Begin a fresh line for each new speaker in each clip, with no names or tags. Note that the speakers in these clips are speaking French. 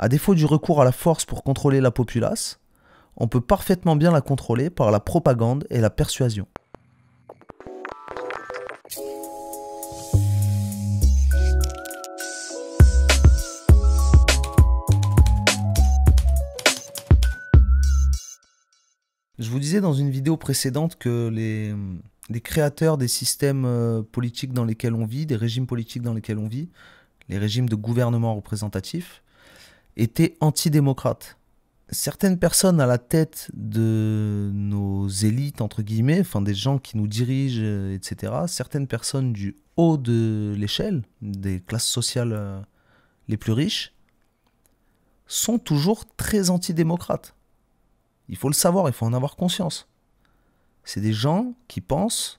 À défaut du recours à la force pour contrôler la populace, on peut parfaitement bien la contrôler par la propagande et la persuasion. Je vous disais dans une vidéo précédente que les, créateurs des systèmes euh, politiques dans lesquels on vit, des régimes politiques dans lesquels on vit, les régimes de gouvernement représentatif, étaient antidémocrates. Certaines personnes à la tête de nos élites, entre guillemets, enfin des gens qui nous dirigent, euh, etc., certaines personnes du haut de l'échelle, des classes sociales euh, les plus riches, sont toujours très antidémocrates. Il faut le savoir, il faut en avoir conscience. C'est des gens qui pensent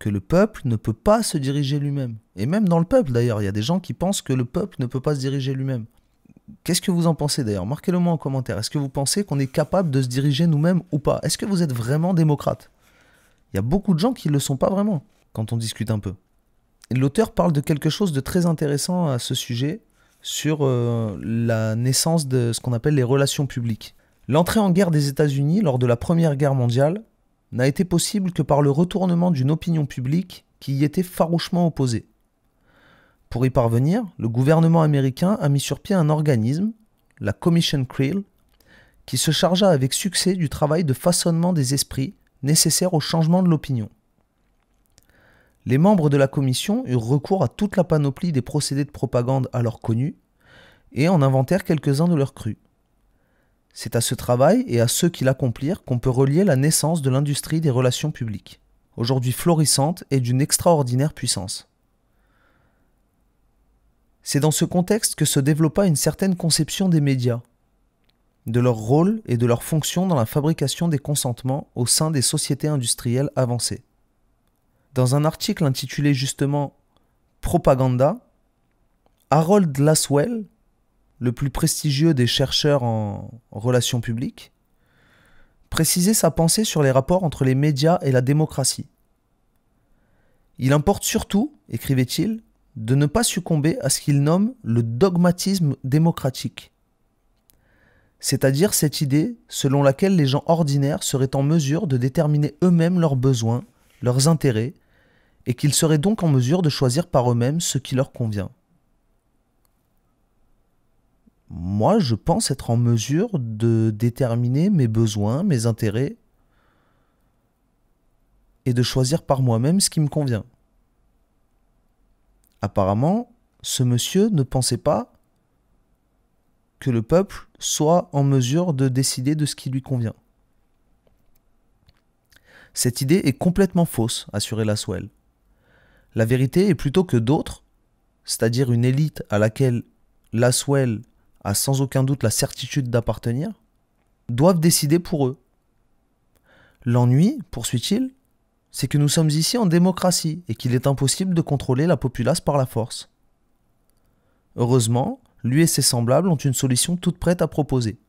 que le peuple ne peut pas se diriger lui-même. Et même dans le peuple d'ailleurs, il y a des gens qui pensent que le peuple ne peut pas se diriger lui-même. Qu'est-ce que vous en pensez d'ailleurs Marquez-le moi en commentaire. Est-ce que vous pensez qu'on est capable de se diriger nous-mêmes ou pas Est-ce que vous êtes vraiment démocrate Il y a beaucoup de gens qui ne le sont pas vraiment quand on discute un peu. L'auteur parle de quelque chose de très intéressant à ce sujet sur euh, la naissance de ce qu'on appelle les relations publiques. L'entrée en guerre des États-Unis lors de la Première Guerre mondiale n'a été possible que par le retournement d'une opinion publique qui y était farouchement opposée. Pour y parvenir, le gouvernement américain a mis sur pied un organisme, la Commission Creel, qui se chargea avec succès du travail de façonnement des esprits nécessaire au changement de l'opinion. Les membres de la commission eurent recours à toute la panoplie des procédés de propagande alors connus et en inventèrent quelques-uns de leurs crus. C'est à ce travail et à ceux qui l'accomplirent qu'on peut relier la naissance de l'industrie des relations publiques, aujourd'hui florissante et d'une extraordinaire puissance. C'est dans ce contexte que se développa une certaine conception des médias, de leur rôle et de leur fonction dans la fabrication des consentements au sein des sociétés industrielles avancées. Dans un article intitulé justement Propaganda, Harold Laswell, le plus prestigieux des chercheurs en relations publiques, précisait sa pensée sur les rapports entre les médias et la démocratie. Il importe surtout, écrivait-il, de ne pas succomber à ce qu'il nomme le dogmatisme démocratique, c'est-à-dire cette idée selon laquelle les gens ordinaires seraient en mesure de déterminer eux-mêmes leurs besoins, leurs intérêts, et qu'ils seraient donc en mesure de choisir par eux-mêmes ce qui leur convient. Moi, je pense être en mesure de déterminer mes besoins, mes intérêts, et de choisir par moi-même ce qui me convient apparemment, ce monsieur ne pensait pas que le peuple soit en mesure de décider de ce qui lui convient. Cette idée est complètement fausse, assurait Laswell. La vérité est plutôt que d'autres, c'est-à-dire une élite à laquelle Laswell a sans aucun doute la certitude d'appartenir, doivent décider pour eux. L'ennui, poursuit-il, c'est que nous sommes ici en démocratie et qu'il est impossible de contrôler la populace par la force. Heureusement, lui et ses semblables ont une solution toute prête à proposer.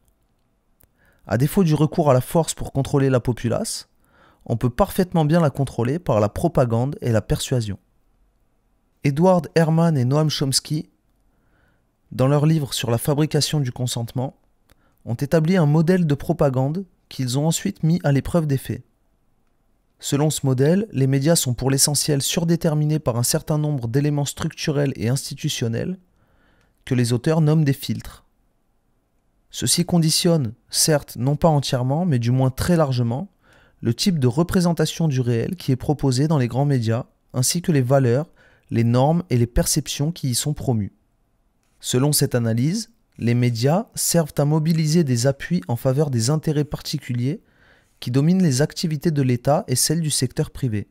À défaut du recours à la force pour contrôler la populace, on peut parfaitement bien la contrôler par la propagande et la persuasion. Edward Herman et Noam Chomsky, dans leur livre sur la fabrication du consentement, ont établi un modèle de propagande qu'ils ont ensuite mis à l'épreuve des faits. Selon ce modèle, les médias sont pour l'essentiel surdéterminés par un certain nombre d'éléments structurels et institutionnels que les auteurs nomment des filtres. Ceci conditionne, certes non pas entièrement, mais du moins très largement, le type de représentation du réel qui est proposé dans les grands médias, ainsi que les valeurs, les normes et les perceptions qui y sont promues. Selon cette analyse, les médias servent à mobiliser des appuis en faveur des intérêts particuliers qui domine les activités de l'État et celles du secteur privé.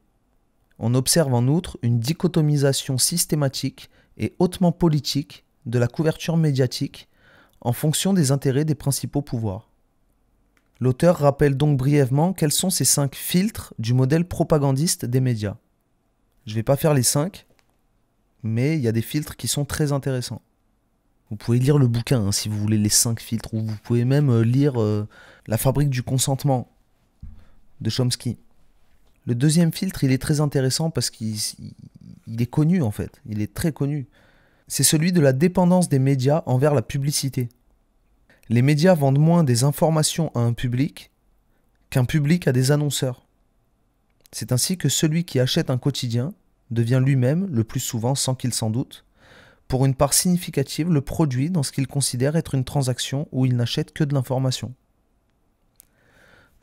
On observe en outre une dichotomisation systématique et hautement politique de la couverture médiatique en fonction des intérêts des principaux pouvoirs. L'auteur rappelle donc brièvement quels sont ces cinq filtres du modèle propagandiste des médias. Je ne vais pas faire les cinq, mais il y a des filtres qui sont très intéressants. Vous pouvez lire le bouquin hein, si vous voulez les cinq filtres, ou vous pouvez même euh, lire euh, La fabrique du consentement de Chomsky. Le deuxième filtre, il est très intéressant parce qu'il est connu en fait, il est très connu. C'est celui de la dépendance des médias envers la publicité. Les médias vendent moins des informations à un public qu'un public à des annonceurs. C'est ainsi que celui qui achète un quotidien devient lui-même, le plus souvent sans qu'il s'en doute, pour une part significative le produit dans ce qu'il considère être une transaction où il n'achète que de l'information.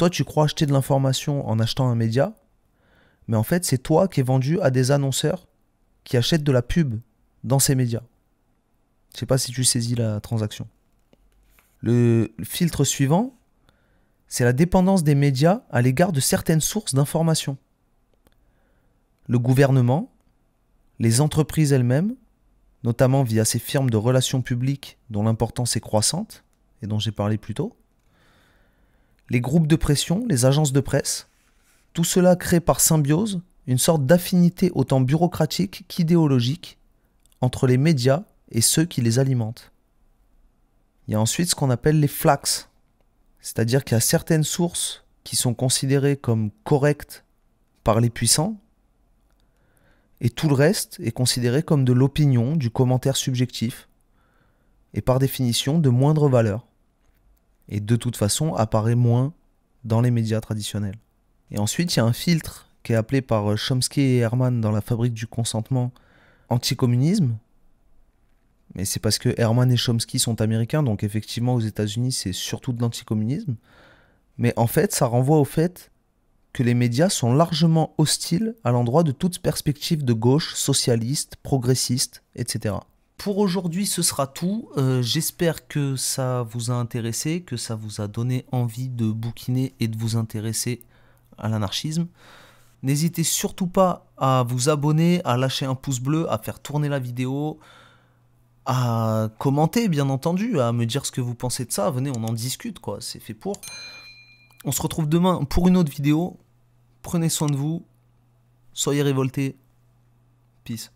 Toi, tu crois acheter de l'information en achetant un média, mais en fait, c'est toi qui es vendu à des annonceurs qui achètent de la pub dans ces médias. Je ne sais pas si tu saisis la transaction. Le filtre suivant, c'est la dépendance des médias à l'égard de certaines sources d'information Le gouvernement, les entreprises elles-mêmes, notamment via ces firmes de relations publiques dont l'importance est croissante et dont j'ai parlé plus tôt, les groupes de pression, les agences de presse. Tout cela crée par symbiose une sorte d'affinité autant bureaucratique qu'idéologique entre les médias et ceux qui les alimentent. Il y a ensuite ce qu'on appelle les flax, c'est-à-dire qu'il y a certaines sources qui sont considérées comme correctes par les puissants, et tout le reste est considéré comme de l'opinion, du commentaire subjectif, et par définition de moindre valeur et de toute façon apparaît moins dans les médias traditionnels. Et ensuite, il y a un filtre qui est appelé par euh, Chomsky et Herman dans la fabrique du consentement anticommunisme. Mais c'est parce que Herman et Chomsky sont américains, donc effectivement aux États-Unis c'est surtout de l'anticommunisme. Mais en fait, ça renvoie au fait que les médias sont largement hostiles à l'endroit de toute perspective de gauche, socialiste, progressiste, etc pour aujourd'hui, ce sera tout. Euh, j'espère que ça vous a intéressé, que ça vous a donné envie de bouquiner et de vous intéresser à l'anarchisme. N'hésitez surtout pas à vous abonner, à lâcher un pouce bleu, à faire tourner la vidéo, à commenter bien entendu, à me dire ce que vous pensez de ça. Venez, on en discute quoi, c'est fait pour. On se retrouve demain pour une autre vidéo. Prenez soin de vous. Soyez révoltés. Peace.